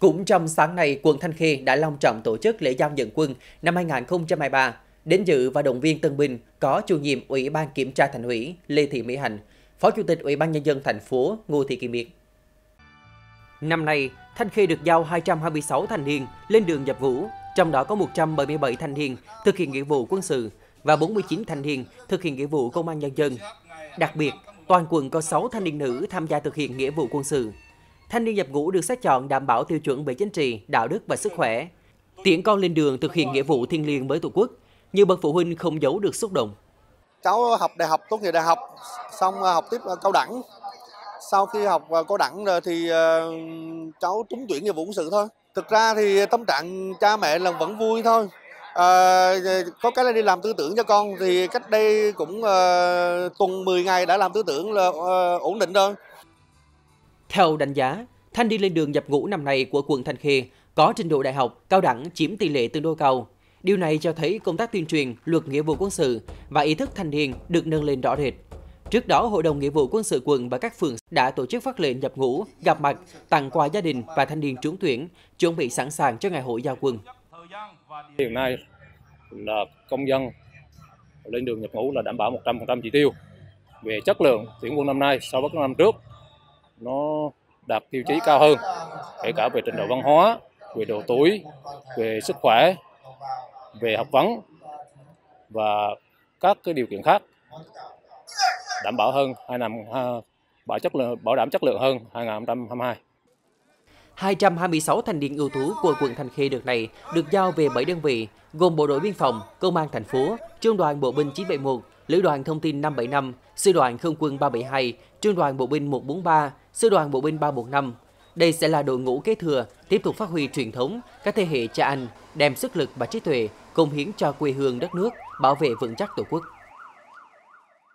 Cũng trong sáng nay, quận Thanh Khê đã long trọng tổ chức lễ giao nhận quân năm 2023. Đến dự và động viên tân binh có chủ nhiệm Ủy ban Kiểm tra Thành ủy Lê Thị Mỹ Hạnh, Phó Chủ tịch Ủy ban Nhân dân thành phố Ngô Thị Kim Yến. Năm nay, Thanh Khê được giao 226 thanh niên lên đường nhập ngũ, trong đó có 177 thanh niên thực hiện nghĩa vụ quân sự và 49 thanh niên thực hiện nghĩa vụ công an nhân dân. Đặc biệt, toàn quận có 6 thanh niên nữ tham gia thực hiện nghĩa vụ quân sự thanh niên nhập ngũ được xét chọn đảm bảo tiêu chuẩn về chính trị, đạo đức và sức khỏe. Tiễn con lên đường thực hiện nghĩa vụ thiêng liêng với Tổ quốc, nhiều bậc phụ huynh không giấu được xúc động. Cháu học đại học, tốt nghiệp đại học, xong à, học tiếp à, cao đẳng. Sau khi học à, cao đẳng rồi thì cháu trúng tuyển nghĩa vụ quân sự thôi. Thực ra thì tâm trạng cha mẹ là vẫn vui thôi. À, có cái là đi làm tư tưởng cho con thì cách đây cũng à, tuần 10 ngày đã làm tư tưởng là à, ổn định rồi. Theo đánh giá, thanh niên lên đường nhập ngũ năm nay của quận Thanh Khê có trình độ đại học, cao đẳng chiếm tỷ lệ tương đối cao. Điều này cho thấy công tác tuyên truyền luật nghĩa vụ quân sự và ý thức thanh niên được nâng lên rõ rệt. Trước đó, Hội đồng Nghĩa vụ Quân sự quận và các phường đã tổ chức phát lệnh nhập ngũ, gặp mặt, tặng quà gia đình và thanh niên trúng tuyển, chuẩn bị sẵn sàng cho ngày hội giao quân. Hiện nay là công dân lên đường nhập ngũ là đảm bảo 100% chỉ tiêu về chất lượng tuyển quân năm nay so với năm trước nó đạt tiêu chí cao hơn kể cả về trình độ văn hóa về độ tuổi về sức khỏe về học vấn và các cái điều kiện khác đảm bảo hơn hai năm bảo chất lượng bảo đảm chất lượng hơn 2022. 226 thanh niên ưu tú của quận Thanh Khê được này được giao về 7 đơn vị gồm Bộ đội Biên phòng, Công an thành phố, Trung đoàn Bộ binh 971, Lữ đoàn Thông tin 575, Sư đoàn Không quân 372, Trung đoàn Bộ binh 143, Sư đoàn Bộ binh 315. Đây sẽ là đội ngũ kế thừa, tiếp tục phát huy truyền thống, các thế hệ cha anh, đem sức lực và trí tuệ, cống hiến cho quê hương đất nước, bảo vệ vững chắc Tổ quốc.